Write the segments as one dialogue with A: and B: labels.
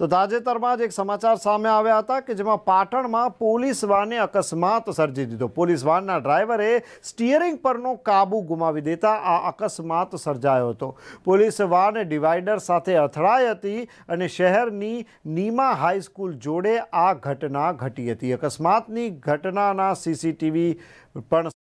A: તો તાજેતરમાં જ એક સમાચાર સામે આવ્યા હતા કે જેમાં પાટણમાં પોલીસ વાને અકસ્માત સર્જી દીધો પોલીસ વાનના ડ્રાઈવરે સ્ટીયરિંગ પરનો કાબુ ગુમાવી દેતા આ અકસ્માત સર્જાયો હતો પોલીસ વાન ડિવાઈડર સાથે અથડાઈ હતી અને શહેરની નીમા હાઈસ્કૂલ જોડે આ ઘટના ઘટી હતી અકસ્માતની ઘટનાના સીસીટીવી પણ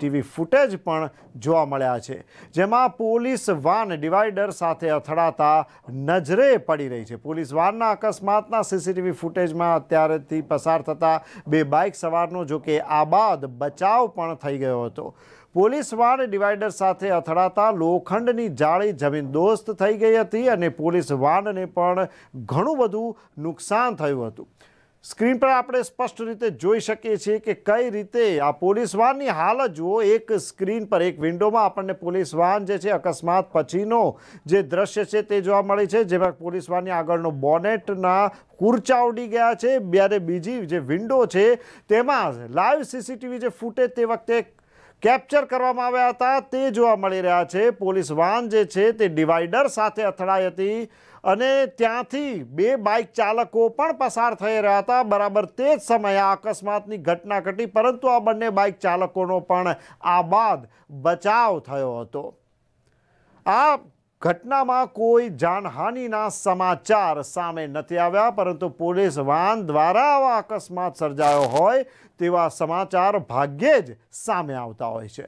A: ટીવી ફૂટેજ પણ જોવા મળ્યા છે જેમાં પોલીસ વાન ડિવાઈડર સાથે અથડાતા નજરે પડી રહી છે પોલીસ વાનના અકસ્માતના સીસીટીવી ફૂટેજમાં અત્યારેથી પસાર થતા બે બાઇક સવારનો જોકે આબાદ બચાવ પણ થઈ ગયો હતો પોલીસ વાન ડિવાઈડર સાથે અથડાતા લોખંડની જાળી જમીન દોસ્ત થઈ ગઈ હતી અને પોલીસ વાનને પણ ઘણું બધું નુકસાન થયું હતું સ્ક્રીન પર આપણે સ્પષ્ટ રીતે જોઈ શકીએ છીએ કે કઈ રીતે આ પોલીસ વાનની હાલત જુઓ એક સ્ક્રીન પર એક વિન્ડોમાં આપણને પોલીસ વાન જે છે અકસ્માત પછીનો જે દ્રશ્ય છે તે જોવા મળે છે જેમાં પોલીસ વાનની આગળનો બોનેટના કુરચા ઉડી ગયા છે જ્યારે બીજી જે વિન્ડો છે તેમાં લાઈવ સીસીટીવી જે ફૂટેજ તે વખતે કેપ્ચર કરવામાં આવ્યા હતા તે જોવા મળી રહ્યા છે પોલીસ વાન જે છે તે ડિવાઈડર સાથે અથડાઈ હતી અને ત્યાંથી બે બાઇક ચાલકો પણ પસાર થઈ રહ્યા હતા બરાબર તે જ સમયે આ અકસ્માતની ઘટના ઘટી પરંતુ આ બંને બાઇક ચાલકોનો પણ આ બાદ બચાવ થયો હતો આ ઘટનામાં કોઈ જાનહાનિના સમાચાર સામે નથી આવ્યા પરંતુ પોલીસ વાન દ્વારા આવા અકસ્માત સર્જાયો હોય તેવા સમાચાર ભાગ્યે જ સામે આવતા હોય છે